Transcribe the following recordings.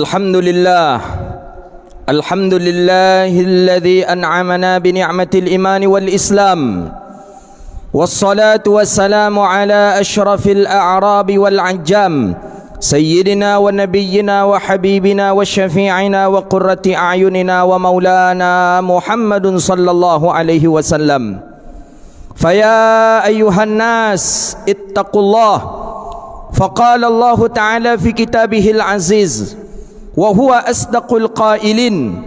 الحمد لله الحمد لله الذي أنعمنا بنعمة الإيمان والإسلام والصلاة والسلام على أشرف الأعراب والعجام سيدنا ونبينا وحبيبنا وشفيعنا وقرة أعيننا ومولانا محمد صلى الله عليه وسلم فيا أيها الناس اتقوا الله فقال الله تعالى في كتابه العزيز wa huwa asdaqul qailin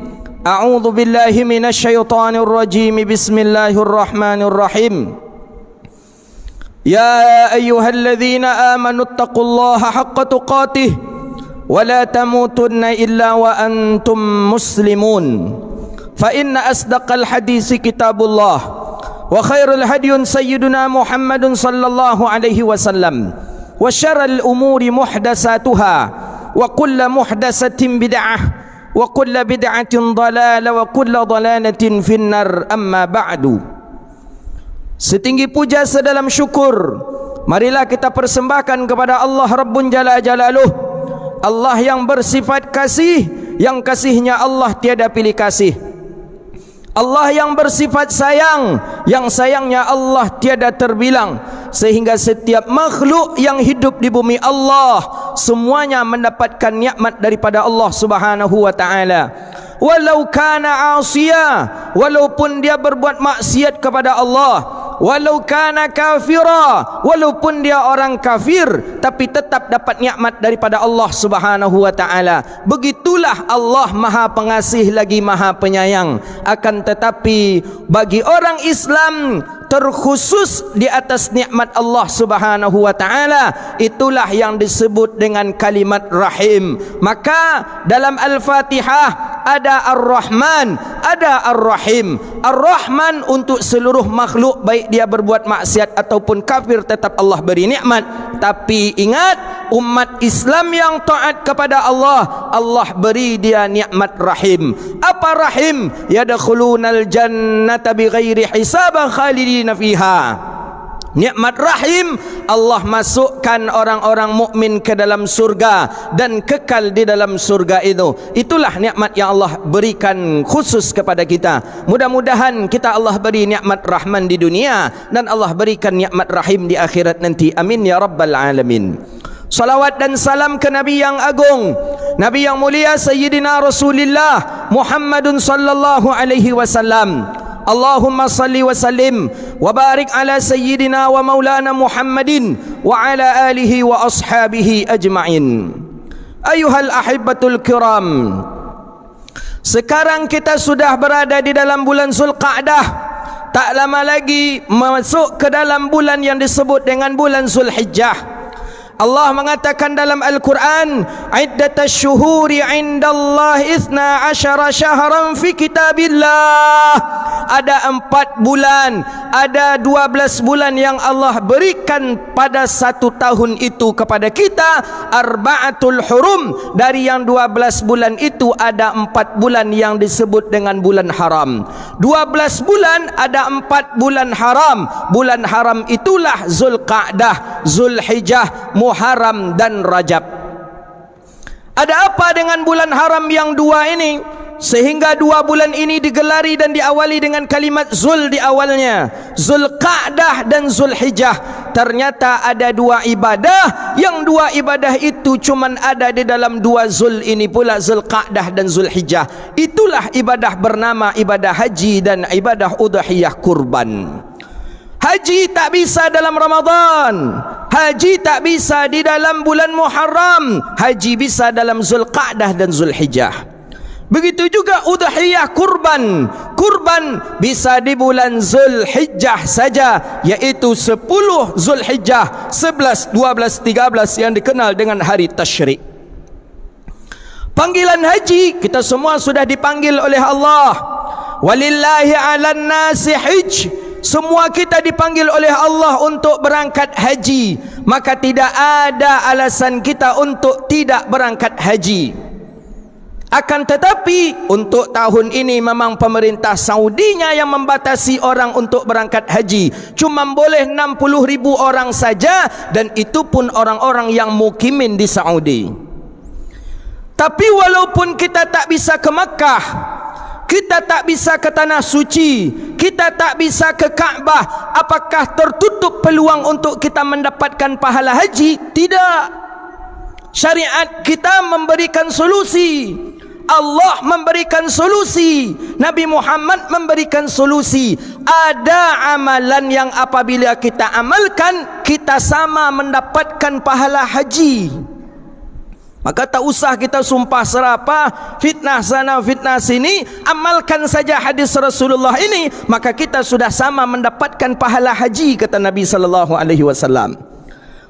a'udzu billahi minasy syaithanir rajim bismillahir rahmanir rahim ya ayyuhalladzina amanu taqullaha haqqa tuqatih ولا تموتن إلا وأنتم مسلمون فإن أصدق الحديث كتاب الله وخير الهدي سيدنا محمد صلى الله عليه وسلم وشر الأمور محدثاتها wa kulla muhdasatin bid'ah wa kulla bid'atin dalala wa kulla dalalatin finnar amma ba'du setinggi puja sedalam syukur marilah kita persembahkan kepada Allah Rabbun Jala Jalaluh Allah yang bersifat kasih yang kasihnya Allah tiada pilih kasih Allah yang bersifat sayang yang sayangnya Allah tiada terbilang sehingga setiap makhluk yang hidup di bumi Allah semuanya mendapatkan nikmat daripada Allah Subhanahu wa taala. Walau kana asiya, walaupun dia berbuat maksiat kepada Allah, walau kana kafira walaupun dia orang kafir tapi tetap dapat nikmat daripada Allah Subhanahu wa taala begitulah Allah Maha Pengasih lagi Maha Penyayang akan tetapi bagi orang Islam terkhusus di atas nikmat Allah Subhanahu wa taala itulah yang disebut dengan kalimat rahim maka dalam al-Fatihah ada Ar-Rahman, ada Ar-Rahim. Ar-Rahman untuk seluruh makhluk baik dia berbuat maksiat ataupun kafir tetap Allah beri nikmat. Tapi ingat umat Islam yang taat kepada Allah, Allah beri dia nikmat Rahim. Apa Rahim? Yadkhulunal jannata bighairi hisab khalidina fiha nikmat rahim Allah masukkan orang-orang mukmin ke dalam surga dan kekal di dalam surga itu itulah nikmat yang Allah berikan khusus kepada kita mudah-mudahan kita Allah beri nikmat rahman di dunia dan Allah berikan nikmat rahim di akhirat nanti amin ya rabbal alamin Salawat dan salam ke Nabi yang agung, Nabi yang mulia Sayyidina Rasulullah Muhammadun sallallahu alaihi wasallam. Allahumma salli wa sallim wa barik ala sayyidina wa maulana Muhammadin wa ala alihi wa ashabihi ajma'in. Ayuhal ahibatul kiram. Sekarang kita sudah berada di dalam bulan Zulqa'dah. Tak lama lagi masuk ke dalam bulan yang disebut dengan bulan Zulhijjah. Allah mengatakan dalam Al-Quran Iddata syuhuri inda Allah Isna asyara syahran fi kitabillah Ada empat bulan Ada dua belas bulan yang Allah berikan pada satu tahun itu kepada kita Arba'atul hurum Dari yang dua belas bulan itu ada empat bulan yang disebut dengan bulan haram Dua belas bulan ada empat bulan haram Bulan haram itulah Zulqa'dah, Zulhijjah, Muhammad Muharram dan Rajab. Ada apa dengan bulan haram yang dua ini? Sehingga dua bulan ini digelari dan diawali dengan kalimat Zul di awalnya. Zul Qa'dah dan Zul Hijjah. Ternyata ada dua ibadah. Yang dua ibadah itu cuma ada di dalam dua Zul ini pula. Zul Qa'dah dan Zul Hijjah. Itulah ibadah bernama ibadah haji dan ibadah udhiyah kurban. Haji tak bisa dalam Ramadan. Haji tak bisa di dalam bulan Muharram. Haji bisa dalam Zulqa'dah dan Zulhijjah. Begitu juga udhiyah kurban. Kurban bisa di bulan Zulhijjah saja. Iaitu 10 Zulhijjah. 11, 12, 13 yang dikenal dengan hari Tashriq. Panggilan haji kita semua sudah dipanggil oleh Allah. Walillahi ala nasi hajj semua kita dipanggil oleh Allah untuk berangkat haji Maka tidak ada alasan kita untuk tidak berangkat haji Akan tetapi untuk tahun ini memang pemerintah Saudinya yang membatasi orang untuk berangkat haji Cuma boleh 60 ribu orang saja Dan itu pun orang-orang yang mukimin di Saudi Tapi walaupun kita tak bisa ke Makkah kita tak bisa ke tanah suci kita tak bisa ke Kaabah apakah tertutup peluang untuk kita mendapatkan pahala haji tidak syariat kita memberikan solusi Allah memberikan solusi Nabi Muhammad memberikan solusi ada amalan yang apabila kita amalkan kita sama mendapatkan pahala haji Maka tak usah kita sumpah serapa fitnah sana fitnah sini amalkan saja hadis Rasulullah ini maka kita sudah sama mendapatkan pahala haji kata Nabi saw.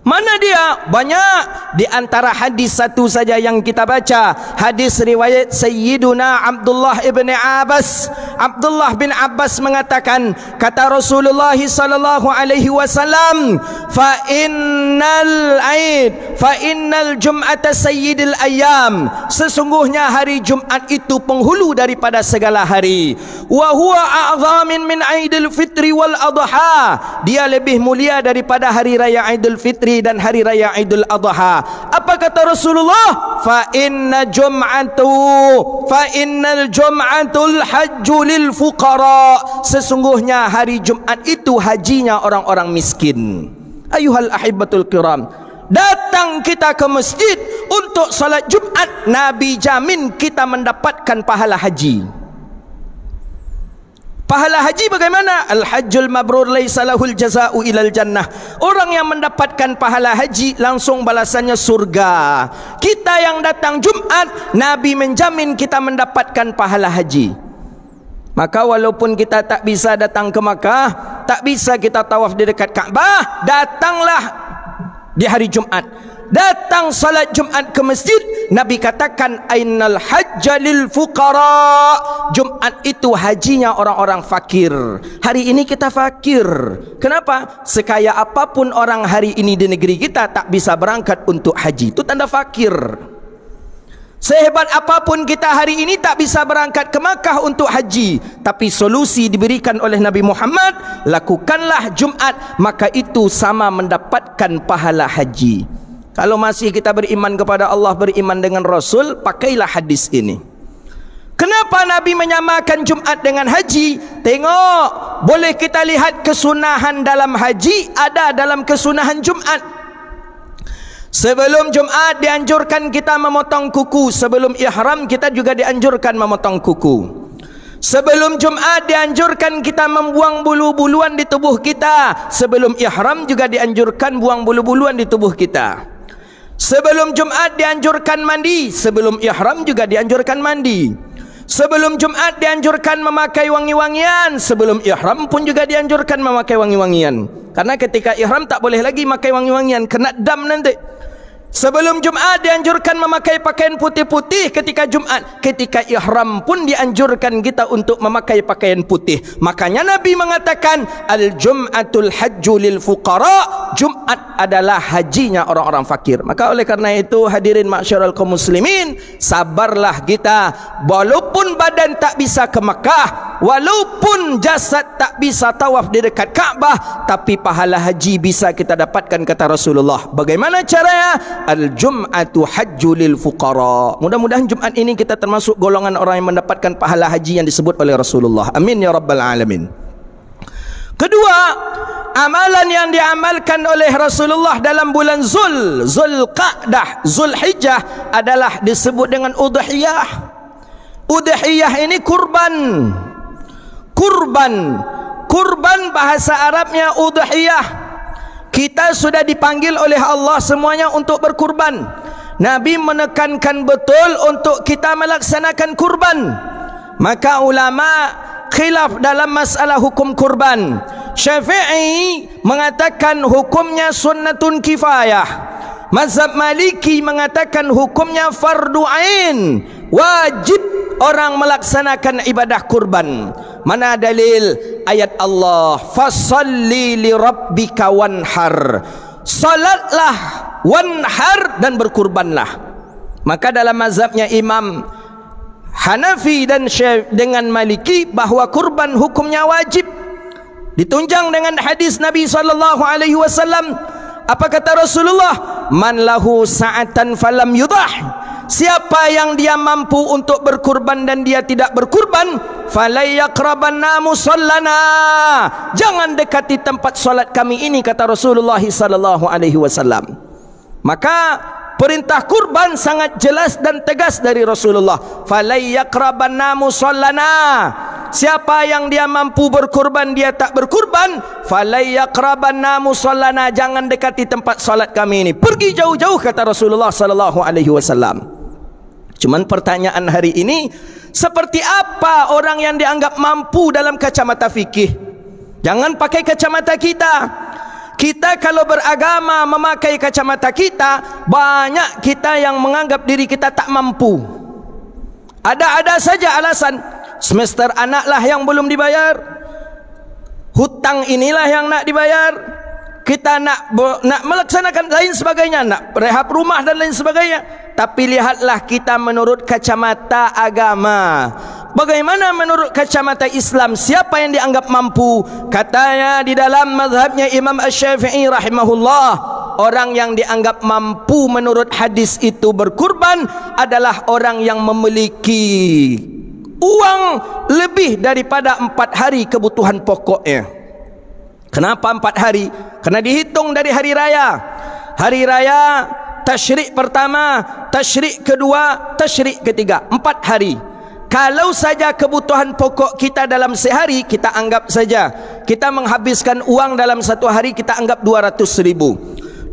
Mana dia? Banyak di antara hadis satu saja yang kita baca. Hadis riwayat Sayyiduna Abdullah ibn Abbas. Abdullah bin Abbas mengatakan, kata Rasulullah sallallahu alaihi wasallam, "Fa innal aid, fa innal jum'ata sayyidil ayyam." Sesungguhnya hari Jumat itu penghulu daripada segala hari. Wa huwa a'zamin min aidil fitri wal adha. Dia lebih mulia daripada hari raya Aidil Fitri Idli dan hari raya Idul Adha. Apa kata Rasulullah? Fa inna jum'atu fa innal jum'atul hajju lil fuqara. Sesungguhnya hari Jumat itu hajinya orang-orang miskin. Ayuhal ahibatul kiram, datang kita ke masjid untuk salat Jumat, Nabi jamin kita mendapatkan pahala haji. Pahala haji bagaimana? Al-hajjul mabrur laisalahul jaza'u ilal jannah. Orang yang mendapatkan pahala haji langsung balasannya surga. Kita yang datang Jumat, Nabi menjamin kita mendapatkan pahala haji. Maka walaupun kita tak bisa datang ke Makkah, tak bisa kita tawaf di dekat Kaabah, datanglah di hari Jumat datang salat Jumat ke masjid Nabi katakan ainal hajjalil fuqara Jumat itu hajinya orang-orang fakir hari ini kita fakir kenapa sekaya apapun orang hari ini di negeri kita tak bisa berangkat untuk haji itu tanda fakir Sehebat apapun kita hari ini tak bisa berangkat ke Makkah untuk haji. Tapi solusi diberikan oleh Nabi Muhammad. Lakukanlah Jumat. Maka itu sama mendapatkan pahala haji. Kalau masih kita beriman kepada Allah, beriman dengan Rasul, pakailah hadis ini. Kenapa Nabi menyamakan Jumat dengan haji? Tengok, boleh kita lihat kesunahan dalam haji ada dalam kesunahan Jumat. Sebelum Jumat dianjurkan kita memotong kuku, sebelum ihram kita juga dianjurkan memotong kuku. Sebelum Jumat dianjurkan kita membuang bulu-buluan di tubuh kita, sebelum ihram juga dianjurkan buang bulu-buluan di tubuh kita. Sebelum Jumat dianjurkan mandi, sebelum ihram juga dianjurkan mandi. Sebelum Jumat dianjurkan memakai wangi-wangian, sebelum ihram pun juga dianjurkan memakai wangi-wangian. Karena ketika ihram tak boleh lagi memakai wangi-wangian, kena dam nanti. Sebelum Jumat dianjurkan memakai pakaian putih-putih ketika Jumat. Ketika ihram pun dianjurkan kita untuk memakai pakaian putih. Makanya Nabi mengatakan al-Jumatul Hajjulil Fuqara, Jumat adalah hajinya orang-orang fakir. Maka oleh karena itu hadirin masyarakat kaum muslimin, sabarlah kita walaupun badan tak bisa ke Mekah, walaupun jasad tak bisa tawaf di dekat Ka'bah, tapi pahala haji bisa kita dapatkan kata Rasulullah. Bagaimana caranya? Al-Jum'atu hajju lil fuqara. Mudah-mudahan Jumaat ini kita termasuk golongan orang yang mendapatkan pahala haji yang disebut oleh Rasulullah. Amin ya rabbal alamin. Kedua, amalan yang diamalkan oleh Rasulullah dalam bulan Zul, Zulqa'dah, Zulhijjah adalah disebut dengan udhiyah. Udhiyah ini kurban. Kurban. Kurban bahasa Arabnya udhiyah. Kita sudah dipanggil oleh Allah semuanya untuk berkurban. Nabi menekankan betul untuk kita melaksanakan kurban. Maka ulama khilaf dalam masalah hukum kurban. Syafi'i mengatakan hukumnya sunnatun kifayah. Mazhab Maliki mengatakan hukumnya farduain, wajib orang melaksanakan ibadah kurban mana dalil ayat Allah fasalli li rabbika wanhar salatlah wanhar dan berkurbanlah maka dalam mazhabnya Imam Hanafi dan Syaf dengan Maliki bahawa kurban hukumnya wajib ditunjang dengan hadis Nabi saw. alaihi apa kata Rasulullah man lahu sa'atan falam yudah siapa yang dia mampu untuk berkurban dan dia tidak berkurban falayaqrabanna musallana jangan dekati tempat solat kami ini kata Rasulullah sallallahu alaihi wasallam maka perintah kurban sangat jelas dan tegas dari Rasulullah falayaqrabanna musallana Siapa yang dia mampu berkorban dia tak berkorban falayaqrabanna musallana jangan dekati tempat solat kami ini pergi jauh-jauh kata Rasulullah sallallahu alaihi wasallam Cuman pertanyaan hari ini seperti apa orang yang dianggap mampu dalam kacamata fikih? Jangan pakai kacamata kita. Kita kalau beragama memakai kacamata kita, banyak kita yang menganggap diri kita tak mampu. Ada-ada saja alasan. Semester anaklah yang belum dibayar. Hutang inilah yang nak dibayar kita nak nak melaksanakan lain sebagainya nak rehab rumah dan lain sebagainya tapi lihatlah kita menurut kacamata agama bagaimana menurut kacamata Islam siapa yang dianggap mampu katanya di dalam mazhabnya Imam Asy-Syafi'i rahimahullah orang yang dianggap mampu menurut hadis itu berkurban adalah orang yang memiliki uang lebih daripada empat hari kebutuhan pokoknya Kenapa empat hari? Kena dihitung dari hari raya. Hari raya tashrik pertama, tashrik kedua, tashrik ketiga. Empat hari. Kalau saja kebutuhan pokok kita dalam sehari, kita anggap saja. Kita menghabiskan uang dalam satu hari, kita anggap 200 ribu.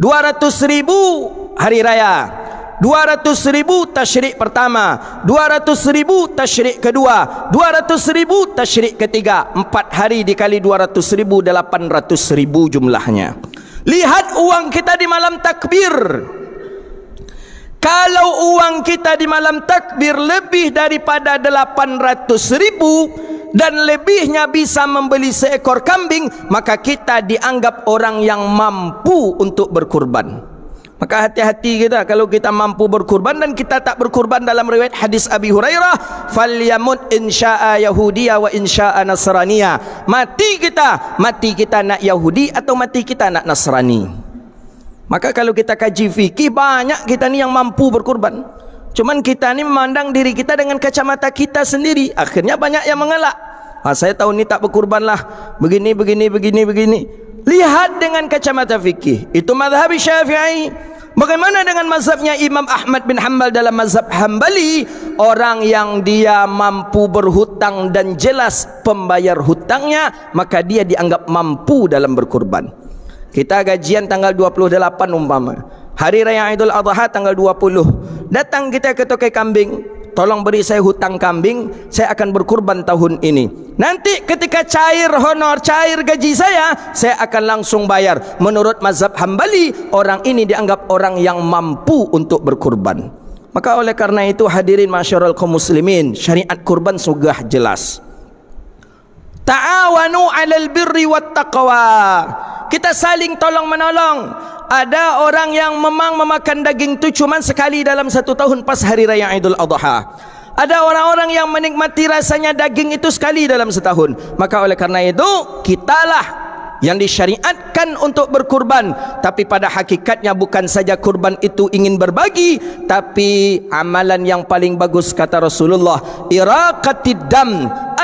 200 ribu hari raya. 200 ribu tashrik pertama 200 ribu tashrik kedua 200 ribu tashrik ketiga empat hari dikali 200 ribu 800 ribu jumlahnya lihat uang kita di malam takbir kalau uang kita di malam takbir lebih daripada 800 ribu dan lebihnya bisa membeli seekor kambing maka kita dianggap orang yang mampu untuk berkurban. Maka hati-hati kita kalau kita mampu berkorban dan kita tak berkorban dalam riwayat hadis Abi Hurairah, falyamut in syaa yahudiyya wa in syaa nasraniyya. Mati kita, mati kita nak Yahudi atau mati kita nak Nasrani. Maka kalau kita kaji fikih banyak kita ni yang mampu berkorban. Cuma kita ni memandang diri kita dengan kacamata kita sendiri. Akhirnya banyak yang mengelak. Ha, saya tahu ni tak berkorban lah. Begini, begini, begini, begini. Lihat dengan kacamata fikih. Itu madhab syafi'i. Bagaimana dengan mazhabnya Imam Ahmad bin Hanbal dalam mazhab Hanbali? Orang yang dia mampu berhutang dan jelas pembayar hutangnya, maka dia dianggap mampu dalam berkorban. Kita gajian tanggal 28 umpama. Hari Raya Idul Adha tanggal 20. Datang kita ke tokai kambing tolong beri saya hutang kambing saya akan berkurban tahun ini nanti ketika cair honor cair gaji saya saya akan langsung bayar menurut mazhab hambali orang ini dianggap orang yang mampu untuk berkurban maka oleh karena itu hadirin masyarakat kaum muslimin syariat kurban sudah jelas ta'awanu alal birri wat taqwa kita saling tolong menolong ada orang yang memang memakan daging itu cuma sekali dalam satu tahun pas hari raya Idul Adha. Ada orang-orang yang menikmati rasanya daging itu sekali dalam setahun. Maka oleh karena itu, kitalah yang disyariatkan untuk berkurban. Tapi pada hakikatnya bukan saja kurban itu ingin berbagi. Tapi amalan yang paling bagus kata Rasulullah. Iraqatid dam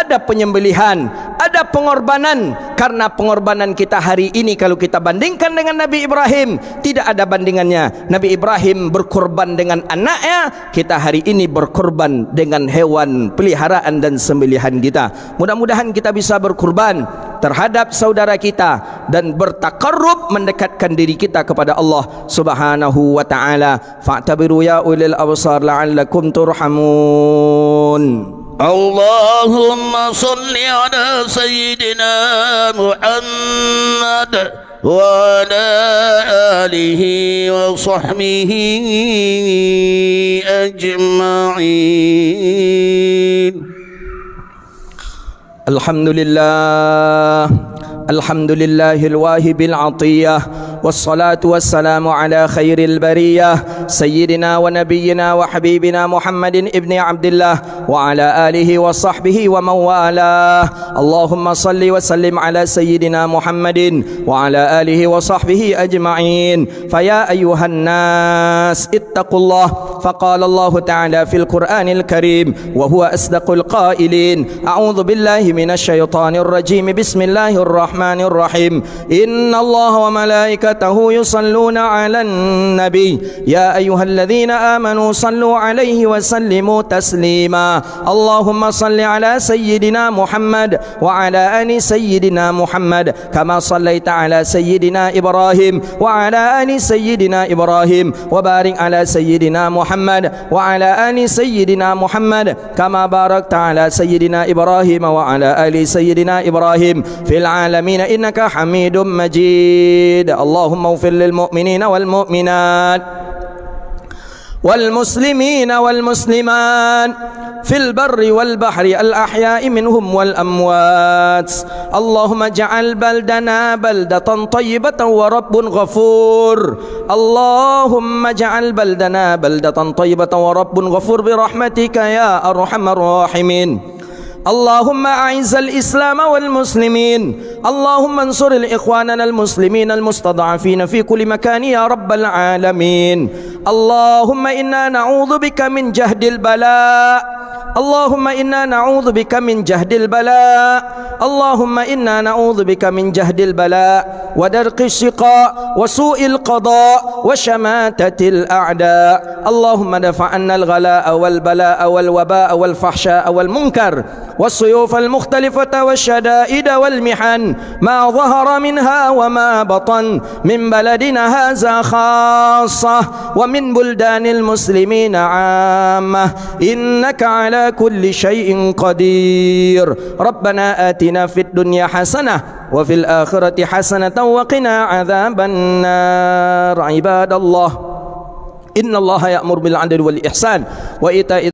ada penyembelihan, ada pengorbanan karena pengorbanan kita hari ini kalau kita bandingkan dengan Nabi Ibrahim tidak ada bandingannya. Nabi Ibrahim berkorban dengan anaknya, kita hari ini berkorban dengan hewan peliharaan dan sembelihan kita. Mudah-mudahan kita bisa berkorban terhadap saudara kita dan bertakarrub mendekatkan diri kita kepada Allah Subhanahu wa taala. Fa'tabiru ya ulil absar la'allakum turhamun. اللهم صل على سيدنا محمد وعلى آله وصحبه أجمعين الحمد لله الحمد لله الواهب العطية والصلاة والسلام على خير البرية سيدنا ونبينا وحبيبنا محمد ابن عبد الله وعلى آله وصحبه ومن والاه اللهم صل وسلم على سيدنا محمد وعلى آله وصحبه أجمعين فيا أيها الناس اتقوا الله فقال الله تعالى في القرآن الكريم وهو أصدق القائلين أعوذ بالله من الشيطان الرجيم بسم الله الرحمن الرحيم إن الله وملائكته يصلون على النبي يا أيها الذين آمنوا صلوا عليه وسلموا تسليما اللهم صل على سيدنا محمد وعلى آل سيدنا محمد كما صليت على سيدنا إبراهيم وعلى آل سيدنا إبراهيم وبارك على سيدنا محمد محمد وعلى آل سيدنا محمد كما باركت على سيدنا إبراهيم وعلى آل سيدنا إبراهيم في العالمين إنك حميد مجيد اللهم اغفر للمؤمنين والمؤمنات والمسلمين والمسلمات في البر والبحر الأحياء منهم والأموات اللهم اجعل بلدنا بلدة طيبة ورب غفور اللهم اجعل بلدنا بلدة طيبة ورب غفور برحمتك يا أرحم الراحمين اللهم أعز الإسلام والمسلمين اللهم انصر إخواننا المسلمين المستضعفين في كل مكان يا رب العالمين اللهم إنا نعوذ بك من جهد البلاء اللهم إنا نعوذ بك من جهد البلاء اللهم إنا نعوذ بك من جهد البلاء ودرق الشقاء وسوء القضاء وشماتة الأعداء اللهم ادفع عنا الغلاء والبلاء والوباء والفحشاء والمنكر والسيوف المختلفة والشدائد والمحن ما ظهر منها وما بطن من بلدنا هذا خاصة ومن بلدان المسلمين عامة إنك على كل شيء قدير ربنا آتنا في الدنيا حسنة وفي الآخرة حسنة وقنا عذاب النار عباد الله إن الله يأمر بالعدل والإحسان وإيتاء